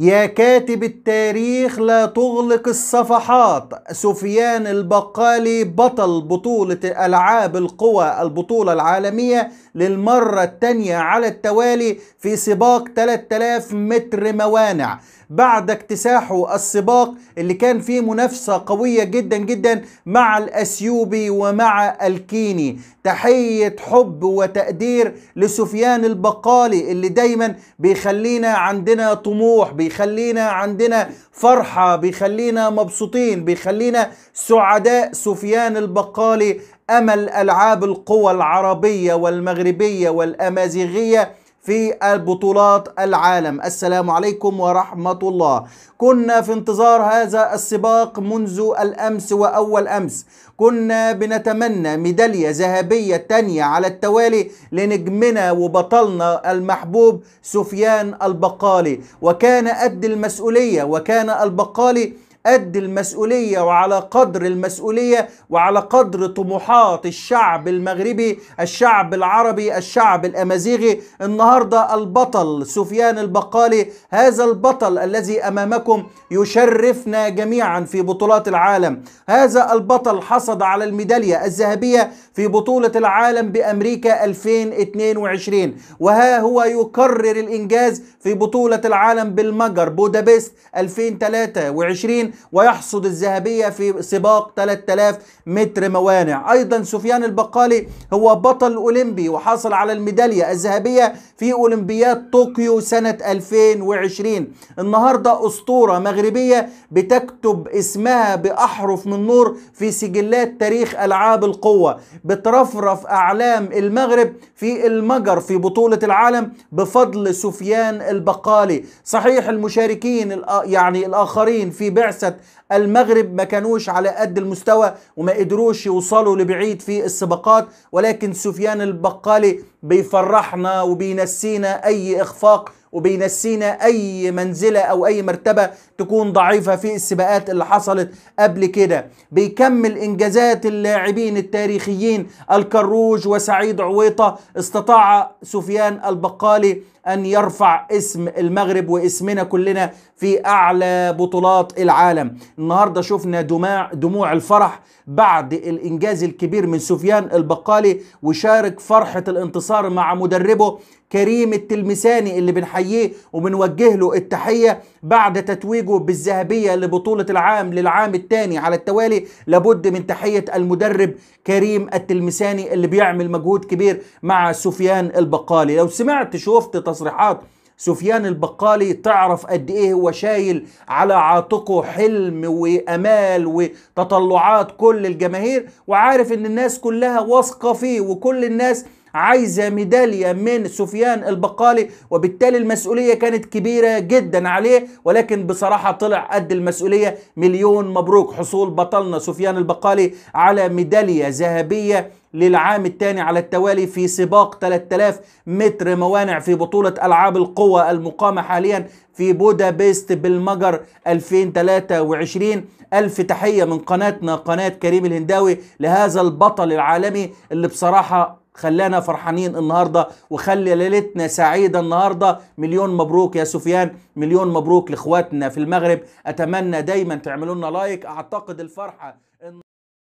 يا كاتب التاريخ لا تغلق الصفحات سفيان البقالي بطل بطولة ألعاب القوى البطولة العالمية للمرة الثانية على التوالي في سباق 3000 متر موانع بعد اكتساحه السباق اللي كان فيه منافسة قوية جدا جدا مع الأسيوبي ومع الكيني تحية حب وتقدير لسفيان البقالي اللي دايما بيخلينا عندنا طموح بيخلينا عندنا فرحة بيخلينا مبسوطين بيخلينا سعداء سفيان البقالي أمل ألعاب القوى العربية والمغربية والأمازيغية في البطولات العالم السلام عليكم ورحمة الله كنا في انتظار هذا السباق منذ الأمس وأول أمس كنا بنتمنى ميدالية ذهبية تانية على التوالي لنجمنا وبطلنا المحبوب سفيان البقالي وكان قد المسؤولية وكان البقالي قد المسؤوليه وعلى قدر المسؤوليه وعلى قدر طموحات الشعب المغربي الشعب العربي الشعب الامازيغي النهارده البطل سفيان البقالي هذا البطل الذي امامكم يشرفنا جميعا في بطولات العالم هذا البطل حصد على الميداليه الذهبيه في بطوله العالم بامريكا 2022 وها هو يكرر الانجاز في بطوله العالم بالمجر بودابست 2023 ويحصد الذهبية في سباق 3000 متر موانع أيضا سفيان البقالي هو بطل أولمبي وحصل على الميدالية الذهبية في أولمبياد طوكيو سنة 2020 النهاردة أسطورة مغربية بتكتب اسمها بأحرف من نور في سجلات تاريخ ألعاب القوة بترفرف أعلام المغرب في المجر في بطولة العالم بفضل سفيان البقالي صحيح المشاركين يعني الآخرين في بعثة المغرب ما كانوش على قد المستوى وما قدروش يوصلوا لبعيد في السباقات ولكن سفيان البقالي بيفرحنا وبينسينا اي اخفاق وبينسينا اي منزله او اي مرتبه تكون ضعيفه في السباقات اللي حصلت قبل كده بيكمل انجازات اللاعبين التاريخيين الكروج وسعيد عويطه استطاع سفيان البقالي ان يرفع اسم المغرب واسمنا كلنا في اعلى بطولات العالم النهارده شفنا دماع دموع الفرح بعد الانجاز الكبير من سفيان البقالي وشارك فرحه الانتصار مع مدربه كريم التلمساني اللي بنحييه وبنوجه له التحية بعد تتويجه بالذهبية لبطولة العام للعام الثاني على التوالي لابد من تحية المدرب كريم التلمساني اللي بيعمل مجهود كبير مع سفيان البقالي لو سمعت شفت تصريحات سفيان البقالي تعرف قد ايه هو شايل على عاتقه حلم وامال وتطلعات كل الجماهير وعارف ان الناس كلها واثقه فيه وكل الناس عايزة ميدالية من سفيان البقالي وبالتالي المسؤولية كانت كبيرة جدا عليه ولكن بصراحة طلع قد المسؤولية مليون مبروك حصول بطلنا سفيان البقالي على ميدالية ذهبية للعام الثاني على التوالي في سباق 3000 متر موانع في بطولة ألعاب القوى المقامة حاليا في بودابست بالمجر 2023 ألف تحية من قناتنا قناة كريم الهنداوي لهذا البطل العالمي اللي بصراحة خلانا فرحانين النهارده وخلي ليلتنا سعيده النهارده مليون مبروك يا سفيان مليون مبروك لاخواتنا في المغرب اتمنى دايما تعملوا لنا لايك اعتقد الفرحه